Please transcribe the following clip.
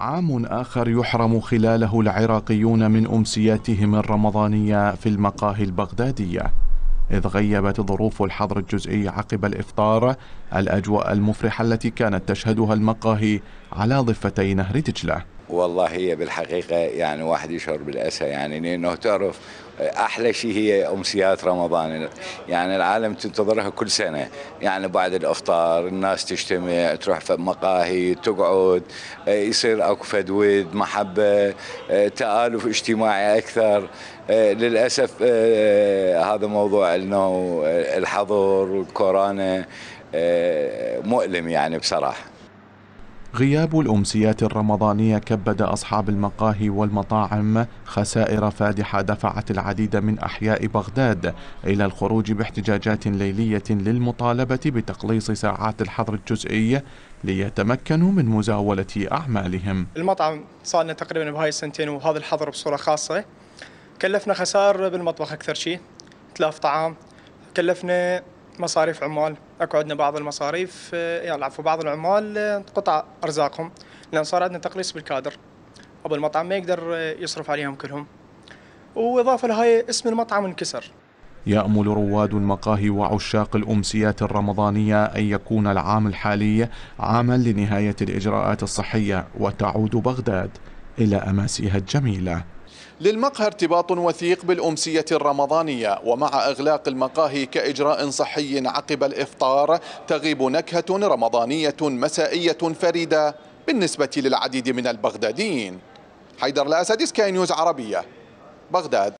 عام آخر يحرم خلاله العراقيون من أمسياتهم الرمضانية في المقاهي البغدادية إذ غيبت ظروف الحظر الجزئي عقب الإفطار الأجواء المفرحة التي كانت تشهدها المقاهي على ضفتي نهر دجلة والله هي بالحقيقة يعني واحد يشعر بالأسى يعني لأنه تعرف أحلى شيء هي أمسيات رمضان يعني العالم تنتظرها كل سنة يعني بعد الإفطار الناس تجتمع تروح في مقاهي تقعد يصير أكو فدود محبة تآلف اجتماعي أكثر للأسف هذا موضوع أنه الحظر والكورونا مؤلم يعني بصراحة غياب الأمسيات الرمضانية كبد أصحاب المقاهي والمطاعم خسائر فادحة دفعت العديد من أحياء بغداد إلى الخروج باحتجاجات ليلية للمطالبة بتقليص ساعات الحظر الجزئي ليتمكنوا من مزاولة أعمالهم المطعم صار لنا تقريبا بهاي السنتين وهذا الحظر بصورة خاصة كلفنا خسائر بالمطبخ أكثر شيء تلاف طعام كلفنا مصاريف عمال اكو عندنا بعض المصاريف يعني عفوا بعض العمال آه، قطع ارزاقهم لان صار عندنا تقليص بالكادر ابو المطعم ما يقدر آه، يصرف عليهم كلهم واضافه لهاي اسم المطعم انكسر يأمل رواد المقاهي وعشاق الأمسيات الرمضانية أن يكون العام الحالي عاما لنهاية الإجراءات الصحية وتعود بغداد إلى أماسيها الجميلة للمقهى ارتباط وثيق بالأمسية الرمضانية ومع إغلاق المقاهي كإجراء صحي عقب الإفطار تغيب نكهة رمضانية مسائية فريدة بالنسبة للعديد من البغداديين حيدر الأسد سكاي نيوز عربية بغداد